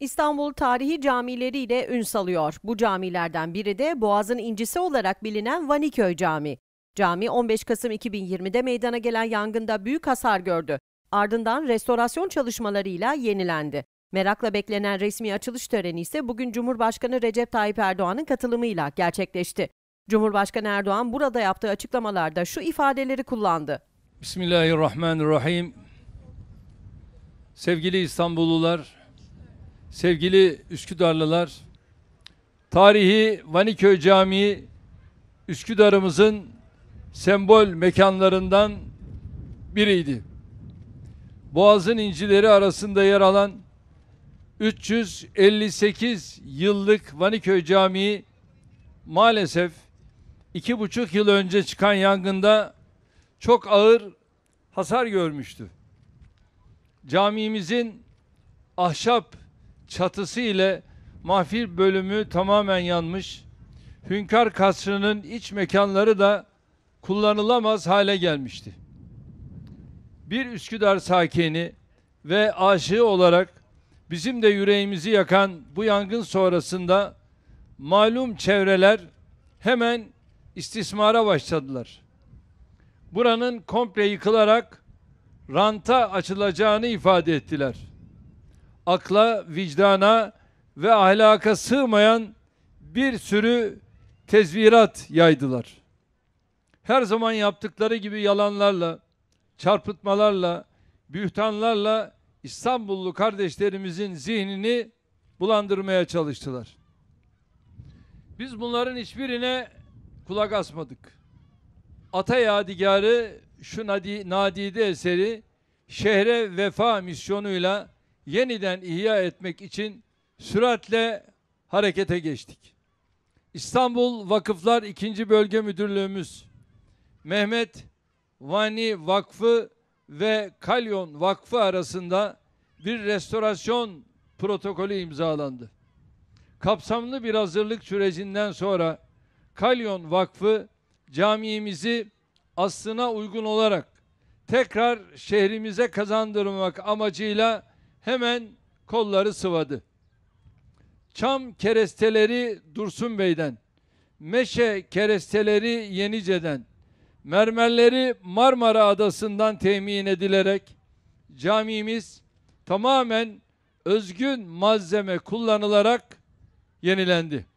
İstanbul tarihi camileriyle ün salıyor. Bu camilerden biri de Boğaz'ın incisi olarak bilinen Vaniköy Cami. Cami 15 Kasım 2020'de meydana gelen yangında büyük hasar gördü. Ardından restorasyon çalışmalarıyla yenilendi. Merakla beklenen resmi açılış töreni ise bugün Cumhurbaşkanı Recep Tayyip Erdoğan'ın katılımıyla gerçekleşti. Cumhurbaşkanı Erdoğan burada yaptığı açıklamalarda şu ifadeleri kullandı. Bismillahirrahmanirrahim. Sevgili İstanbullular, sevgili Üsküdarlılar, tarihi Vaniköy Camii Üsküdar'ımızın sembol mekanlarından biriydi. Boğaz'ın incileri arasında yer alan 358 yıllık Vaniköy Camii maalesef iki buçuk yıl önce çıkan yangında çok ağır hasar görmüştü. Camimizin ahşap çatısı ile mahfil bölümü tamamen yanmış. Hünkar Kasrı'nın iç mekanları da kullanılamaz hale gelmişti. Bir Üsküdar sakini ve aşığı olarak bizim de yüreğimizi yakan bu yangın sonrasında malum çevreler hemen istismara başladılar. Buranın komple yıkılarak ranta açılacağını ifade ettiler akla, vicdana ve ahlaka sığmayan bir sürü tezvirat yaydılar. Her zaman yaptıkları gibi yalanlarla, çarpıtmalarla, bühtanlarla İstanbullu kardeşlerimizin zihnini bulandırmaya çalıştılar. Biz bunların hiçbirine kulak asmadık. Ata Yadigarı şu nadide eseri şehre vefa misyonuyla yeniden ihya etmek için süratle harekete geçtik. İstanbul Vakıflar 2. Bölge Müdürlüğümüz Mehmet Vani Vakfı ve Kalyon Vakfı arasında bir restorasyon protokolü imzalandı. Kapsamlı bir hazırlık sürecinden sonra Kalyon Vakfı camiimizi aslına uygun olarak tekrar şehrimize kazandırmak amacıyla hemen kolları sıvadı. Çam keresteleri Dursun Bey'den, meşe keresteleri Yenice'den, mermerleri Marmara Adası'ndan temin edilerek camimiz tamamen özgün malzeme kullanılarak yenilendi.